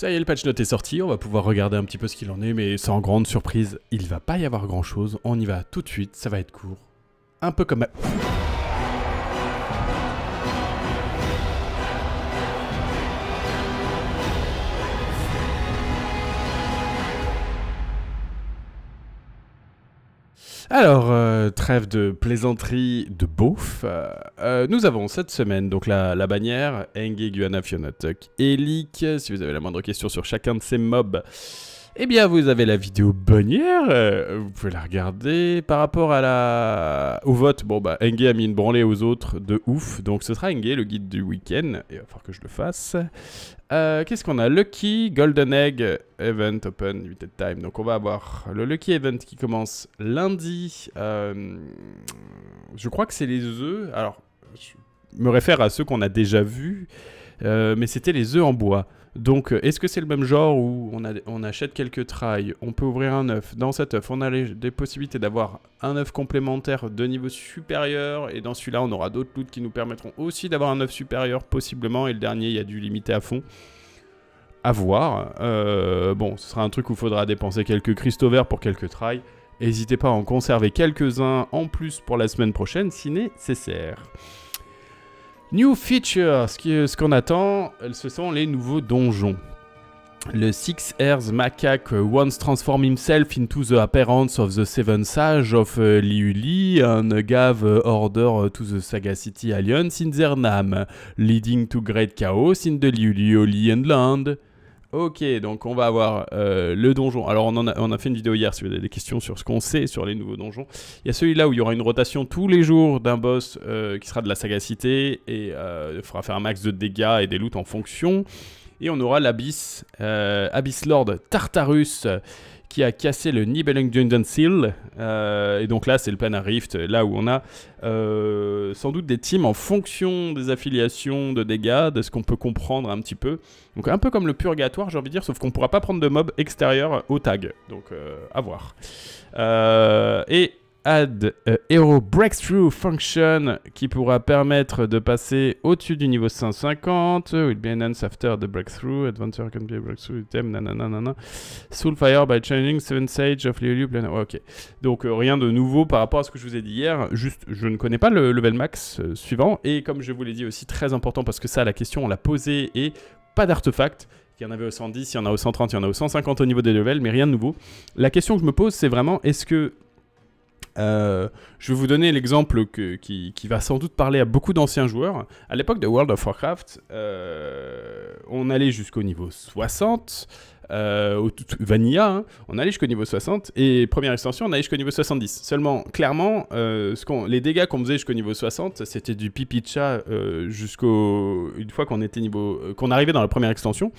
Ça y est, le patch note est sorti, on va pouvoir regarder un petit peu ce qu'il en est, mais sans grande surprise, il va pas y avoir grand chose, on y va tout de suite, ça va être court. Un peu comme... Alors, euh, trêve de plaisanterie de beauf. Euh, euh, nous avons cette semaine donc la, bannière Enge Guana Fionatuk Elik. Si vous avez la moindre question sur chacun de ces mobs, eh bien, vous avez la vidéo bonnière, euh, vous pouvez la regarder. Par rapport à la... au vote, bon bah, Engé a mis une branlée aux autres de ouf, donc ce sera Engé, le guide du week-end, il va falloir que je le fasse. Euh, qu'est-ce qu'on a Lucky, Golden Egg, Event, Open, Limited Time. Donc on va avoir le Lucky Event qui commence lundi. Euh, je crois que c'est les œufs. Alors, je me réfère à ceux qu'on a déjà vus. Euh, mais c'était les œufs en bois. Donc, euh, est-ce que c'est le même genre où on, achète quelques trails, on peut ouvrir un œuf Dans cet œuf, on a des possibilités d'avoir un œuf complémentaire de niveau supérieur, et dans celui-là, on aura d'autres loots qui nous permettront aussi d'avoir un œuf supérieur, possiblement, et le dernier, il y a du limiter à fond. À voir. Euh, bon, ce sera un truc où il faudra dépenser quelques cristaux verts pour quelques trails. N'hésitez pas à en conserver quelques-uns en plus pour la semaine prochaine si nécessaire. New feature, ce qu'on attend, ce sont les nouveaux donjons. Le Six heirs Macaque once transformed himself into the appearance of the Seven Sages of euh, Liuli, and gave order to the Sagacity Alliance in their name, leading to great chaos in the Liulioli and land. Ok, donc on va avoir euh, le donjon. Alors on, a, fait une vidéo hier si vous avez des questions sur ce qu'on sait sur les nouveaux donjons. Il y a celui-là où il y aura une rotation tous les jours d'un boss euh, qui sera de la sagacité et euh, fera faire un max de dégâts et des loots en fonction. Et on aura l'Abyss, euh, Abyss Lord Tartarus qui a cassé le Dungeon Seal. Euh, et donc là, c'est le à Rift, là où on a euh, sans doute des teams en fonction des affiliations, de dégâts, de ce qu'on peut comprendre un petit peu. Donc un peu comme le purgatoire, j'ai envie de dire, sauf qu'on pourra pas prendre de mob extérieur au tag. Donc euh, à voir. et Add euh, Hero Breakthrough Function qui pourra permettre de passer au-dessus du niveau 150. Will be announced after the breakthrough. Adventure can be a breakthrough item. Nanana. Soulfire by changing Seven Sage of Liu ok. Donc euh, rien de nouveau par rapport à ce que je vous ai dit hier. Juste, je ne connais pas le level max euh, suivant. Et comme je vous l'ai dit aussi, très important parce que ça, la question, on l'a posée et pas d'artefact. Il y en avait au 110, il y en a au 130, il y en a au 150 au niveau des levels, mais rien de nouveau. La question que je me pose, c'est vraiment est-ce que euh, je vais vous donner l'exemple qui, va sans doute parler à beaucoup d'anciens joueurs. À l'époque de World of Warcraft, euh, on allait jusqu'au niveau 60, euh, Vanilla, hein. on allait jusqu'au niveau 60, et première extension, on allait jusqu'au niveau 70. Seulement, clairement, euh, ce les dégâts qu'on faisait jusqu'au niveau 60, c'était du pipi de chat jusqu'au... une fois qu'on était niveau... qu'on arrivait dans la première extension.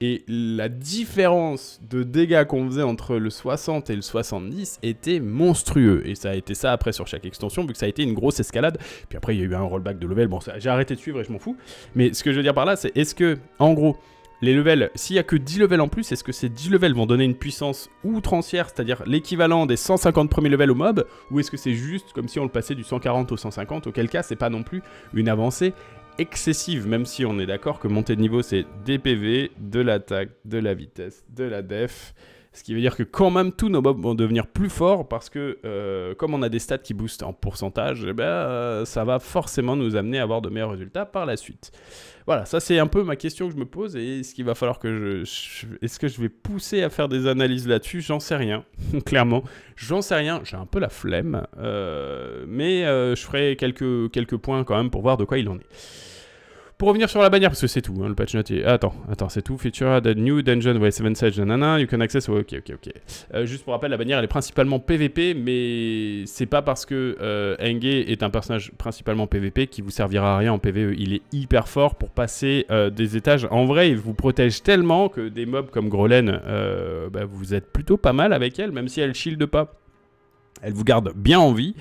Et la différence de dégâts qu'on faisait entre le 60 et le 70 était monstrueux. Et ça a été ça après sur chaque extension, vu que ça a été une grosse escalade. Puis après, il y a eu un rollback de level. Bon, j'ai arrêté de suivre et je m'en fous. Mais ce que je veux dire par là, c'est est-ce que, en gros, les levels, s'il n'y a que 10 levels en plus, est-ce que ces 10 levels vont donner une puissance outrancière, c'est-à-dire l'équivalent des 150 premiers levels au mob, ou est-ce que c'est juste comme si on le passait du 140 au 150, auquel cas c'est pas non plus une avancée excessive, même si on est d'accord que monter de niveau, c'est des PV, de l'attaque, de la vitesse, de la def. Ce qui veut dire que quand même tous nos bobs vont devenir plus forts parce que euh, comme on a des stats qui boostent en pourcentage, eh ben, euh, ça va forcément nous amener à avoir de meilleurs résultats par la suite. Voilà, ça c'est un peu ma question que je me pose et ce qu'il va falloir que je... Est-ce que je vais pousser à faire des analyses là-dessus J'en sais rien, clairement. J'en sais rien, j'ai un peu la flemme, euh, mais je ferai quelques, quelques points quand même pour voir de quoi il en est. Pour revenir sur la bannière, parce que c'est tout, hein, le patch note. Ah, attends, attends, c'est tout. Feature add new dungeon, ouais, 7 Sage, nanana, you can access. ok, ok, ok. Euh, juste pour rappel, la bannière, elle est principalement PVP, mais c'est pas parce que euh, Enge est un personnage principalement PVP qui vous servira à rien en PVE. Il est hyper fort pour passer euh, des étages. En vrai, il vous protège tellement que des mobs comme Grolen, euh, bah, vous êtes plutôt pas mal avec elle, même si elle shield pas. Elle vous garde bien en vie.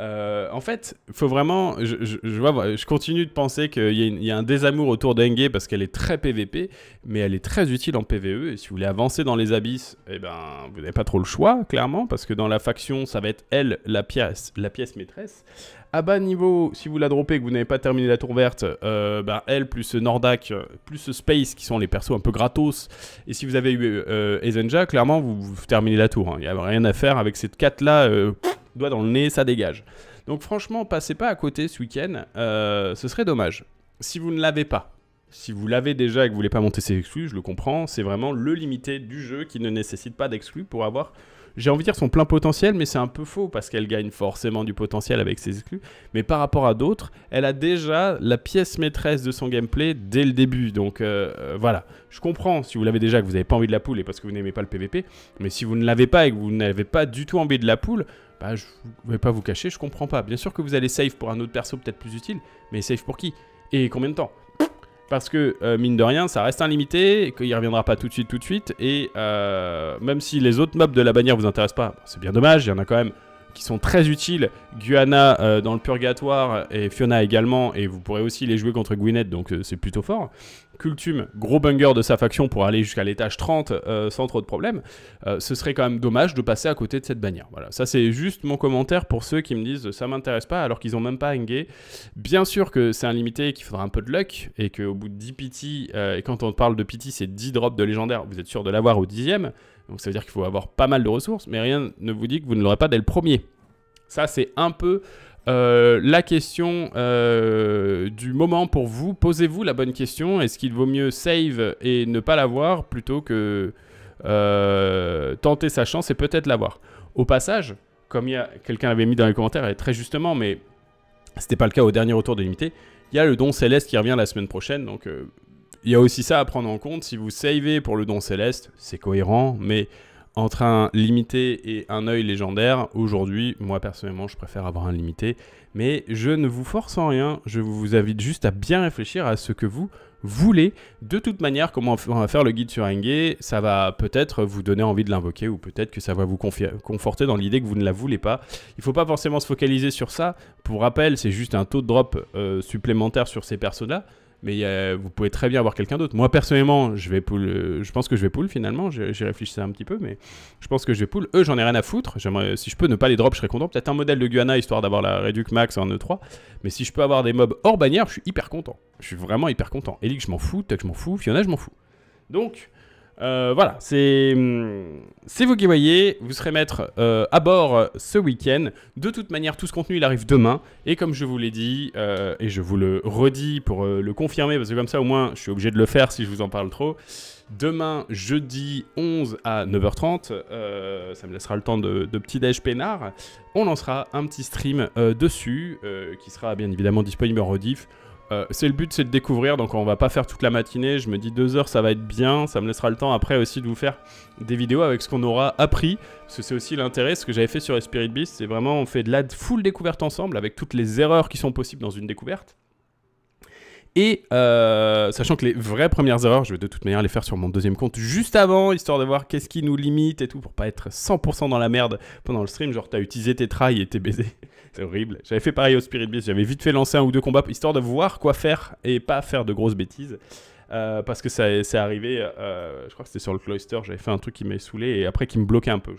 Euh, en fait, faut vraiment. Je, je, continue de penser qu'il y, a un désamour autour d'Enge parce qu'elle est très PVP, mais elle est très utile en PVE. Et si vous voulez avancer dans les abysses, eh ben, vous n'avez pas trop le choix, clairement, parce que dans la faction, ça va être elle, la pièce, la pièce maîtresse. À bas niveau, si vous la droppez et que vous n'avez pas terminé la tour verte, euh, ben, elle plus Nordak plus Space qui sont les persos un peu gratos. Et si vous avez eu Ezenja, euh, clairement, vous, terminez la tour. Hein. Il y n'y a rien à faire avec cette 4 là doigt dans le nez, ça dégage. Donc franchement, passez pas à côté ce week-end, euh, ce serait dommage. Si vous ne l'avez pas, si vous l'avez déjà et que vous voulez pas monter ses exclus, je le comprends, c'est vraiment le limité du jeu qui ne nécessite pas d'exclus pour avoir, j'ai envie de dire son plein potentiel, mais c'est un peu faux parce qu'elle gagne forcément du potentiel avec ses exclus. Mais par rapport à d'autres, elle a déjà la pièce maîtresse de son gameplay dès le début. Donc euh, euh, voilà, je comprends si vous l'avez déjà que vous n'avez pas envie de la poule et parce que vous n'aimez pas le PVP, mais si vous ne l'avez pas et que vous n'avez pas du tout envie de la poule, bah, je vais pas vous cacher, je comprends pas. Bien sûr que vous allez save pour un autre perso peut-être plus utile, mais save pour qui Et combien de temps parce que euh, mine de rien, ça reste limité, qu'il reviendra pas tout de suite, tout de suite, et euh, même si les autres mobs de la bannière vous intéressent pas, c'est bien dommage, il y en a quand même qui sont très utiles. Guana euh, dans le Purgatoire et Fiona également, et vous pourrez aussi les jouer contre Gwyneth, donc euh, c'est plutôt fort. Cultume, gros bunger de sa faction pour aller jusqu'à l'étage 30 euh, sans trop de problèmes. ce serait quand même dommage de passer à côté de cette bannière. Voilà, ça c'est juste mon commentaire pour ceux qui me disent ça m'intéresse pas alors qu'ils ont même pas engagé. Bien sûr que c'est un limité et qu'il faudra un peu de luck et qu'au bout de 10 pity, et quand on parle de pity c'est 10 drops de légendaire, vous êtes sûr de l'avoir au dixième. Donc ça veut dire qu'il faut avoir pas mal de ressources, mais rien ne vous dit que vous ne l'aurez pas dès le premier. Ça, c'est un peu euh, la question euh, du moment pour vous. Posez-vous la bonne question. Est-ce qu'il vaut mieux save et ne pas l'avoir plutôt que euh, tenter sa chance et peut-être l'avoir Au passage, comme quelqu'un avait mis dans les commentaires, et très justement, mais ce n'était pas le cas au dernier retour de limité, il y a le don céleste qui revient la semaine prochaine. Donc il y a aussi ça à prendre en compte. Si vous savez pour le don céleste, c'est cohérent, mais entre un limité et un œil légendaire, aujourd'hui, moi personnellement, je préfère avoir un limité. Mais je ne vous force en rien, je vous invite juste à bien réfléchir à ce que vous voulez. De toute manière, comment on va faire le guide sur Engue ça va peut-être vous donner envie de l'invoquer ou peut-être que ça va vous conforter dans l'idée que vous ne la voulez pas. Il ne faut pas forcément se focaliser sur ça. Pour rappel, c'est juste un taux de drop euh, supplémentaire sur ces personnes-là mais vous pouvez très bien avoir quelqu'un d'autre. Moi, personnellement, je, vais euh, je pense que je vais pull, finalement. J'ai réfléchi un petit peu, mais je pense que je vais pull. Eux, j'en ai rien à foutre. Si je peux ne pas les drop, je serais content. Peut-être un modèle de Guana histoire d'avoir la Reduc Max en E3. Mais si je peux avoir des mobs hors bannière, je suis hyper content. Je suis vraiment hyper content. Elix, je m'en fous. Tuck, je m'en fous. Fiona, je m'en fous. Donc, euh, voilà, hum, c'est vous qui voyez, vous serez maître euh, à bord euh, ce week-end. De toute manière, tout ce contenu, il arrive demain. Et comme je vous l'ai dit, et je vous le redis pour le confirmer, parce que comme ça, au moins, je suis obligé de le faire si je vous en parle trop. Demain, jeudi 11 à 9h30, ça me laissera le temps de, petit-déj peinard, on lancera un petit stream dessus, qui sera bien évidemment disponible en rediff. Euh, c'est le but, c'est de découvrir, donc on va pas faire toute la matinée. Je me dis deux heures, ça va être bien, ça me laissera le temps après aussi de vous faire des vidéos avec ce qu'on aura appris, parce que c'est aussi l'intérêt. Ce que j'avais fait sur Spirit Beast, c'est vraiment on fait de la full découverte ensemble avec toutes les erreurs qui sont possibles dans une découverte. Et euh, sachant que les vraies premières erreurs, je vais de toute manière les faire sur mon deuxième compte juste avant, histoire de voir qu'est-ce qui nous limite et tout, pour pas être 100% dans la merde pendant le stream. Genre, t'as utilisé tes trails et t'es baisé. C'est horrible. J'avais fait pareil au Spirit Beast, j'avais vite fait lancer un ou deux combats, histoire de voir quoi faire et pas faire de grosses bêtises. Euh, parce que ça c'est arrivé, euh, je crois que c'était sur le cloister, j'avais fait un truc qui m'est saoulé et après qui me bloquait un peu.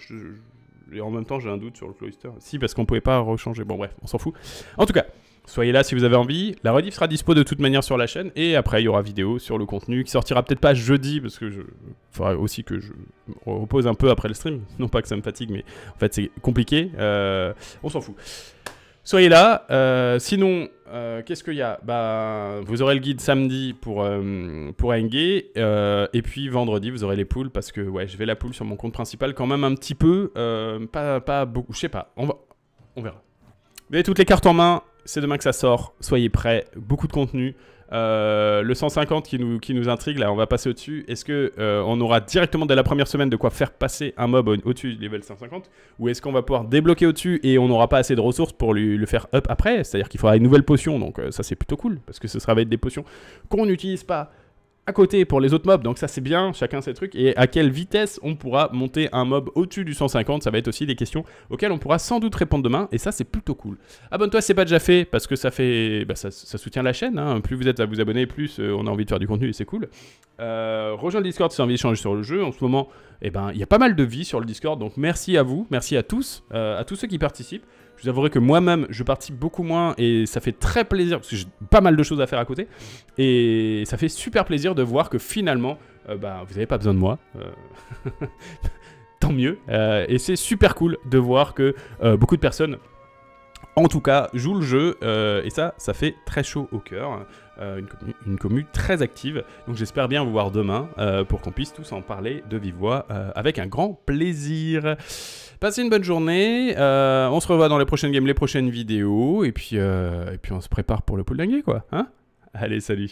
et en même temps, j'ai un doute sur le cloister. Si, parce qu'on pouvait pas rechanger. Bon, bref, on s'en fout. En tout cas, Soyez là si vous avez envie. La rediff sera dispo de toute manière sur la chaîne. Et après, il y aura vidéo sur le contenu qui sortira peut-être pas jeudi, parce que je. Faudra aussi que je repose un peu après le stream. Non pas que ça me fatigue, mais en fait, c'est compliqué. Euh, on s'en fout. Soyez là. Euh, sinon, euh, qu'est-ce qu'il y a bah, Vous aurez le guide samedi pour, pour Engay, et puis vendredi, vous aurez les poules, parce que ouais, je vais la poule sur mon compte principal quand même un petit peu. pas, pas beaucoup, je sais pas. On, va, on verra. Vous avez toutes les cartes en main c'est demain que ça sort, soyez prêts, beaucoup de contenu. Euh, le 150 qui nous, qui nous intrigue, là, on va passer au-dessus. Est-ce que euh, on aura directement dès la première semaine de quoi faire passer un mob au-dessus du level 150 Ou est-ce qu'on va pouvoir débloquer au-dessus et on n'aura pas assez de ressources pour le faire up après C'est-à-dire qu'il faudra une nouvelle potion, donc euh, ça c'est plutôt cool, parce que ce sera avec des potions qu'on n'utilise pas à côté pour les autres mobs, donc ça c'est bien, chacun ses trucs, et à quelle vitesse on pourra monter un mob au-dessus du 150, ça va être aussi des questions auxquelles on pourra sans doute répondre demain, et ça c'est plutôt cool. Abonne-toi si c'est pas déjà fait, parce que ça fait, bah, ça, soutient la chaîne, hein. plus vous êtes à vous abonner, plus euh, on a envie de faire du contenu, et c'est cool. Euh, rejoins le Discord si tu as envie d'échanger sur le jeu, en ce moment, eh ben, il y a pas mal de vie sur le Discord, donc merci à vous, merci à tous, euh, à tous ceux qui participent. Je vous avouerai que moi-même, je participe beaucoup moins et ça fait très plaisir parce que j'ai pas mal de choses à faire à côté. Et ça fait super plaisir de voir que finalement, euh, bah, vous n'avez pas besoin de moi. Euh, tant mieux. Euh, et c'est super cool de voir que beaucoup de personnes en tout cas, jouent le jeu, et ça, ça fait très chaud au cœur. une, commu, très active. Donc j'espère bien vous voir demain pour qu'on puisse tous en parler de vive voix avec un grand plaisir. Passez une bonne journée. Euh, on se revoit dans les prochaines games, les prochaines vidéos. Et puis, euh, et puis on se prépare pour le pool dingue, quoi. Hein Allez, salut.